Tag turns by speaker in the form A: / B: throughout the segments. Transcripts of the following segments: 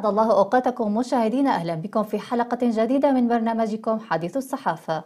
A: أسعد الله أوقاتكم مشاهدينا أهلا بكم في حلقة جديدة من برنامجكم حديث الصحافة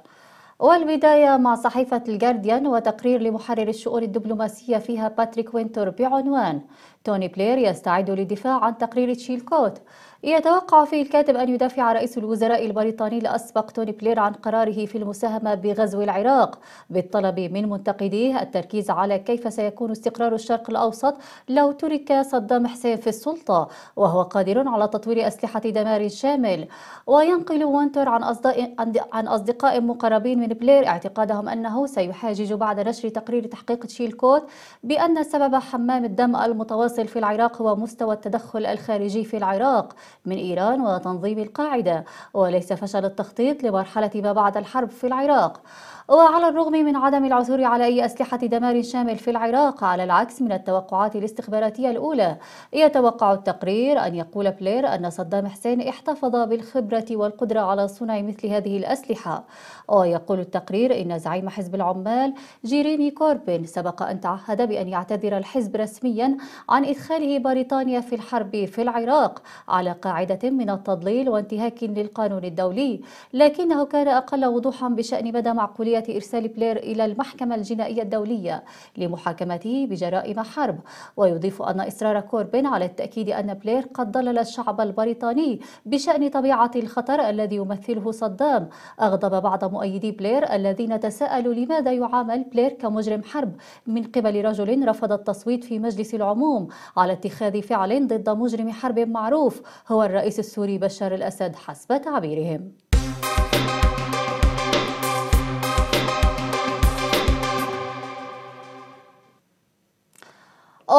A: والبداية مع صحيفة الجارديان وتقرير لمحرر الشؤون الدبلوماسية فيها باتريك وينتور بعنوان توني بلير يستعد للدفاع عن تقرير تشيلكوت يتوقع فيه الكاتب أن يدافع رئيس الوزراء البريطاني الأسبق توني بلير عن قراره في المساهمة بغزو العراق بالطلب من منتقديه التركيز على كيف سيكون استقرار الشرق الأوسط لو ترك صدام حسين في السلطة وهو قادر على تطوير أسلحة دمار شامل وينقل وونتر عن أصدقاء, عن أصدقاء مقربين من بلير اعتقادهم أنه سيحاجج بعد نشر تقرير تحقيق تشيلكوت بأن سبب حمام الدم المتوسط الحاصل في العراق هو مستوى التدخل الخارجي في العراق من إيران وتنظيم القاعدة وليس فشل التخطيط لمرحلة ما بعد الحرب في العراق وعلى الرغم من عدم العثور على أي أسلحة دمار شامل في العراق على العكس من التوقعات الاستخباراتية الأولى يتوقع التقرير أن يقول بلير أن صدام حسين احتفظ بالخبرة والقدرة على صنع مثل هذه الأسلحة ويقول التقرير إن زعيم حزب العمال جيريمي كوربين سبق أن تعهد بأن يعتذر الحزب رسميا عن إدخاله بريطانيا في الحرب في العراق على قاعدة من التضليل وانتهاك للقانون الدولي لكنه كان أقل وضوحا بشأن مدى معقولية قضية إرسال بلير إلى المحكمة الجنائية الدولية لمحاكمته بجرائم حرب ويضيف أن إصرار كوربين على التأكيد أن بلير قد ضلل الشعب البريطاني بشأن طبيعة الخطر الذي يمثله صدام أغضب بعض مؤيدي بلير الذين تساءلوا لماذا يعامل بلير كمجرم حرب من قبل رجل رفض التصويت في مجلس العموم على اتخاذ فعل ضد مجرم حرب معروف هو الرئيس السوري بشار الأسد حسب تعبيرهم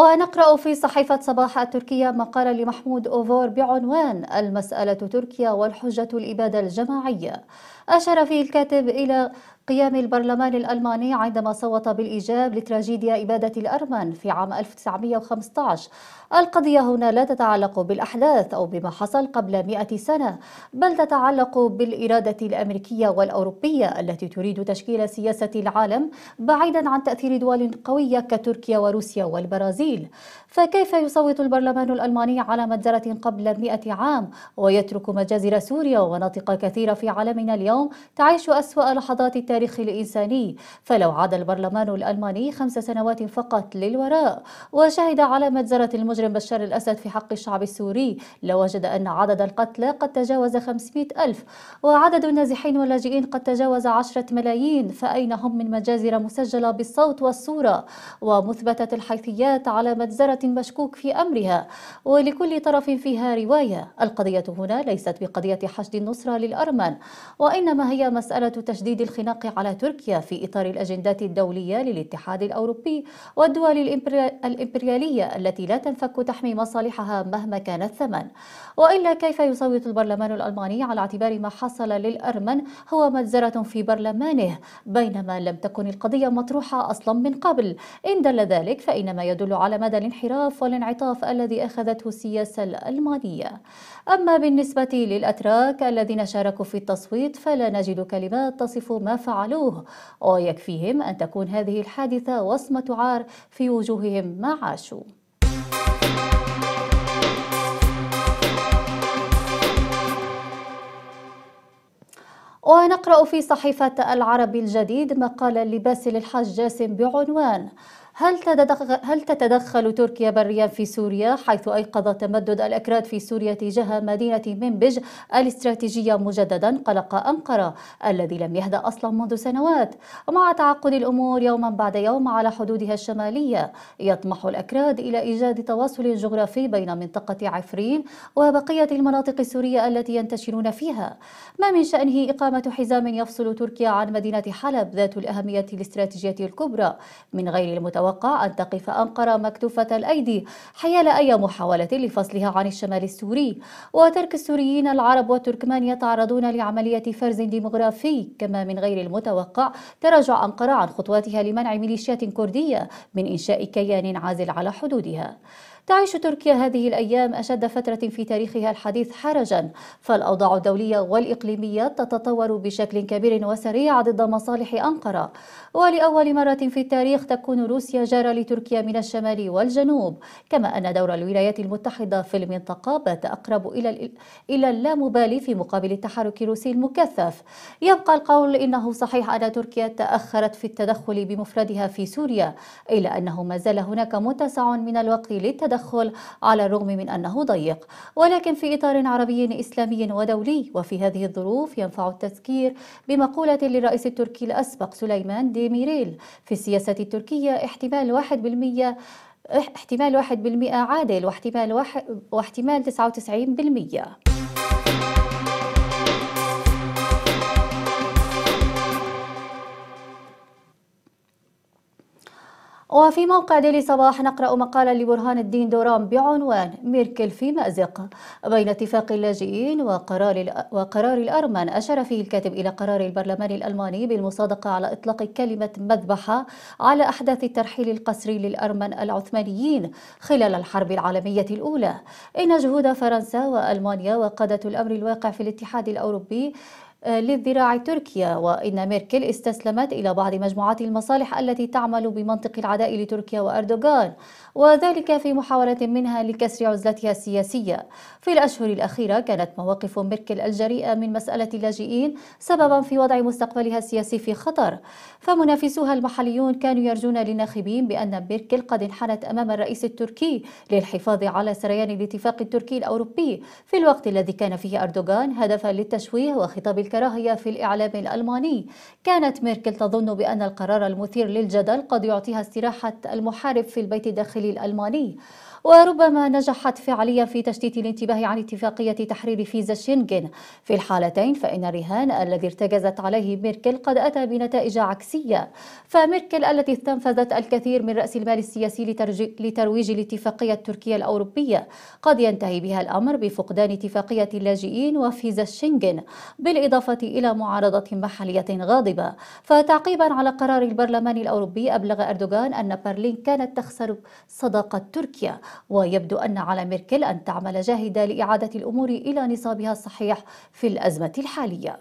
A: ونقرأ في صحيفة صباح التركية مقالا لمحمود أوفور بعنوان المسألة تركيا والحجة الإبادة الجماعية أشار فيه الكاتب إلى قيام البرلمان الألماني عندما صوت بالإيجاب لتراجيديا إبادة الأرمن في عام 1915 القضية هنا لا تتعلق بالأحداث أو بما حصل قبل مئة سنة بل تتعلق بالإرادة الأمريكية والأوروبية التي تريد تشكيل سياسة العالم بعيدا عن تأثير دول قوية كتركيا وروسيا والبرازيل فكيف يصوت البرلمان الألماني على مجزرة قبل مئة عام ويترك مجازر سوريا وناطق كثيرة في عالمنا اليوم اليوم تعيش أسوأ لحظات التاريخ الإنساني فلو عاد البرلمان الألماني خمس سنوات فقط للوراء وشهد على مجزرة المجرم بشار الأسد في حق الشعب السوري لوجد أن عدد القتلى قد تجاوز 500 ألف وعدد النازحين واللاجئين قد تجاوز 10 ملايين فأين هم من مجازر مسجلة بالصوت والصورة ومثبتة الحيثيات على مجزرة مشكوك في أمرها ولكل طرف فيها رواية القضية هنا ليست بقضية حشد النصرة للأرمن وإن إنما هي مسألة تشديد الخناق على تركيا في إطار الأجندات الدولية للاتحاد الأوروبي والدول الإمبريالية التي لا تنفك تحمي مصالحها مهما كان الثمن وإلا كيف يصوت البرلمان الألماني على اعتبار ما حصل للأرمن هو مجزرة في برلمانه بينما لم تكن القضية مطروحة أصلا من قبل إن دل ذلك فإنما يدل على مدى الانحراف والانعطاف الذي أخذته السياسة الألمانية أما بالنسبة للأتراك الذين شاركوا في التصويت فلا لا نجد كلمات تصف ما فعلوه ويكفيهم أن تكون هذه الحادثة وصمة عار في وجوههم ما عاشوا ونقرأ في صحيفة العرب الجديد مقالا لباسل الحاج جاسم بعنوان هل تتدخل, هل تتدخل تركيا بريا في سوريا حيث أيقظ تمدد الأكراد في سوريا تجاه مدينة منبج الاستراتيجية مجددا قلق أنقرة الذي لم يهدأ أصلا منذ سنوات ومع تعقد الأمور يوما بعد يوم على حدودها الشمالية يطمح الأكراد إلى إيجاد تواصل جغرافي بين منطقة عفرين وبقية المناطق السورية التي ينتشرون فيها ما من شأنه إقامة حزام يفصل تركيا عن مدينة حلب ذات الأهمية الاستراتيجية الكبرى من غير المتوقع تتوقع أن تقف أنقرة مكتوفة الأيدي حيال أي محاولة لفصلها عن الشمال السوري وترك السوريين العرب والتركمان يتعرضون لعملية فرز ديمغرافي كما من غير المتوقع تراجع أنقرة عن خطواتها لمنع ميليشيات كردية من إنشاء كيان عازل على حدودها تعيش تركيا هذه الأيام أشد فترة في تاريخها الحديث حرجا فالأوضاع الدولية والإقليمية تتطور بشكل كبير وسريع ضد مصالح أنقرة ولأول مرة في التاريخ تكون روسيا جارة لتركيا من الشمال والجنوب كما أن دور الولايات المتحدة في المنطقة بات أقرب إلى إلى اللامبالي في مقابل التحرك الروسي المكثف يبقى القول إنه صحيح أن تركيا تأخرت في التدخل بمفردها في سوريا إلا أنه ما زال هناك متسع من الوقت للتدخل التدخل على الرغم من أنه ضيق ولكن في إطار عربي إسلامي ودولي وفي هذه الظروف ينفع التذكير بمقولة للرئيس التركي الأسبق سليمان ديميريل في السياسة التركية احتمال 1% احتمال 1% عادل واحتمال واحتمال 99% وفي موقع ديلي صباح نقرأ مقالا لبرهان الدين دوران بعنوان ميركل في مأزق بين اتفاق اللاجئين وقرار, وقرار الأرمن أشار فيه الكاتب إلى قرار البرلمان الألماني بالمصادقة على إطلاق كلمة مذبحة على أحداث الترحيل القسري للأرمن العثمانيين خلال الحرب العالمية الأولى إن جهود فرنسا وألمانيا وقادة الأمر الواقع في الاتحاد الأوروبي آه، للذراع تركيا وإن ميركل استسلمت إلى بعض مجموعات المصالح التي تعمل بمنطق العداء لتركيا وأردوغان وذلك في محاولة منها لكسر عزلتها السياسية في الأشهر الأخيرة كانت مواقف ميركل الجريئة من مسألة اللاجئين سببا في وضع مستقبلها السياسي في خطر فمنافسوها المحليون كانوا يرجون للناخبين بأن ميركل قد انحنت أمام الرئيس التركي للحفاظ على سريان الاتفاق التركي الأوروبي في الوقت الذي كان فيه أردوغان هدفا للتشويه وخطاب الكلام الكراهية في الإعلام الألماني كانت ميركل تظن بأن القرار المثير للجدل قد يعطيها استراحة المحارب في البيت الداخلي الألماني وربما نجحت فعليا في تشتيت الانتباه عن اتفاقية تحرير فيزا شينغن في الحالتين فإن الرهان الذي ارتكزت عليه ميركل قد أتى بنتائج عكسية فميركل التي استنفذت الكثير من رأس المال السياسي لترويج الاتفاقية التركية الأوروبية قد ينتهي بها الأمر بفقدان اتفاقية اللاجئين وفيزا شينغن بالإضافة إلى معارضة محلية غاضبة فتعقيبا على قرار البرلمان الأوروبي أبلغ أردوغان أن برلين كانت تخسر صداقة تركيا ويبدو أن على ميركل أن تعمل جاهدة لإعادة الأمور إلى نصابها الصحيح في الأزمة الحالية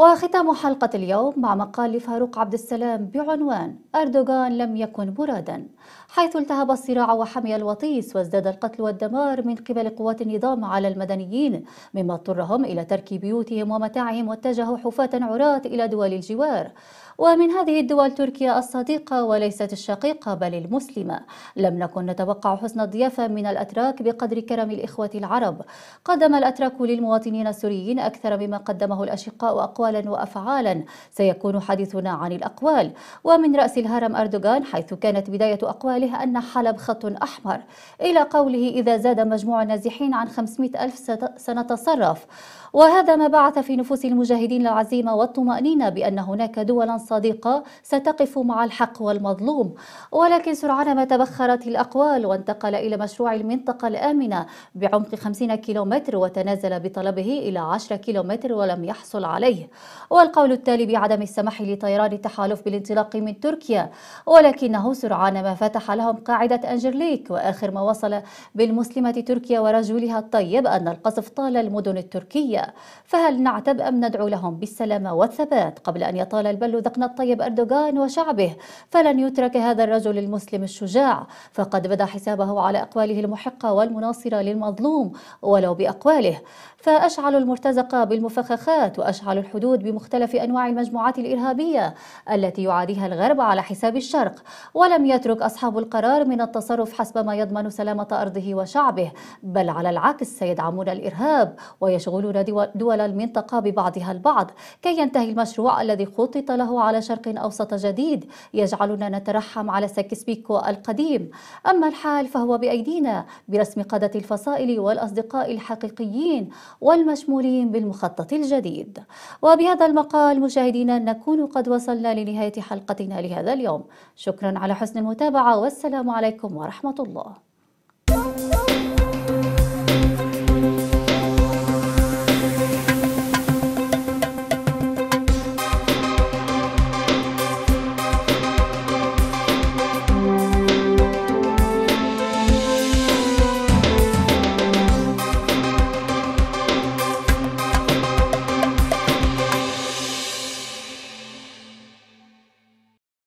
A: وختام حلقة اليوم مع مقال لفاروق عبد السلام بعنوان أردوغان لم يكن مرادا حيث التهب الصراع وحمي الوطيس وازداد القتل والدمار من قبل قوات النظام على المدنيين مما اضطرهم إلى ترك بيوتهم ومتاعهم واتجهوا حفاة عراة إلى دول الجوار ومن هذه الدول تركيا الصديقة وليست الشقيقة بل المسلمة لم نكن نتوقع حسن الضيافة من الأتراك بقدر كرم الإخوة العرب قدم الأتراك للمواطنين السوريين أكثر مما قدمه الأشقاء أقوالا وأفعالا سيكون حديثنا عن الأقوال ومن رأس الهرم أردوغان حيث كانت بداية أقواله أن حلب خط أحمر إلى قوله إذا زاد مجموع النازحين عن 500 ألف سنتصرف وهذا ما بعث في نفوس المجاهدين العزيمة والطمأنينة بأن هناك دولا صادقة ستقف مع الحق والمظلوم ولكن سرعان ما تبخرت الأقوال وانتقل إلى مشروع المنطقة الآمنة بعمق 50 كيلومتر وتنازل بطلبه إلى 10 كيلومتر ولم يحصل عليه والقول التالي بعدم السماح لطيران التحالف بالانطلاق من تركيا ولكنه سرعان ما فتح لهم قاعدة أنجرليك وآخر ما وصل بالمسلمة تركيا ورجلها الطيب أن القصف طال المدن التركية فهل نعتب أم ندعو لهم بالسلامة والثبات قبل أن يطال البل ذقن وفقنا الطيب أردوغان وشعبه فلن يترك هذا الرجل المسلم الشجاع فقد بدا حسابه على أقواله المحقة والمناصرة للمظلوم ولو بأقواله فأشعل المرتزقة بالمفخخات وأشعل الحدود بمختلف أنواع المجموعات الإرهابية التي يعاديها الغرب على حساب الشرق ولم يترك أصحاب القرار من التصرف حسب ما يضمن سلامة أرضه وشعبه بل على العكس سيدعمون الإرهاب ويشغلون دول المنطقة ببعضها البعض كي ينتهي المشروع الذي خطط له على شرق أوسط جديد يجعلنا نترحم على ساكسبيكو القديم أما الحال فهو بأيدينا برسم قادة الفصائل والأصدقاء الحقيقيين والمشمولين بالمخطط الجديد وبهذا المقال مشاهدينا نكون قد وصلنا لنهاية حلقتنا لهذا اليوم شكرا على حسن المتابعة والسلام عليكم ورحمة الله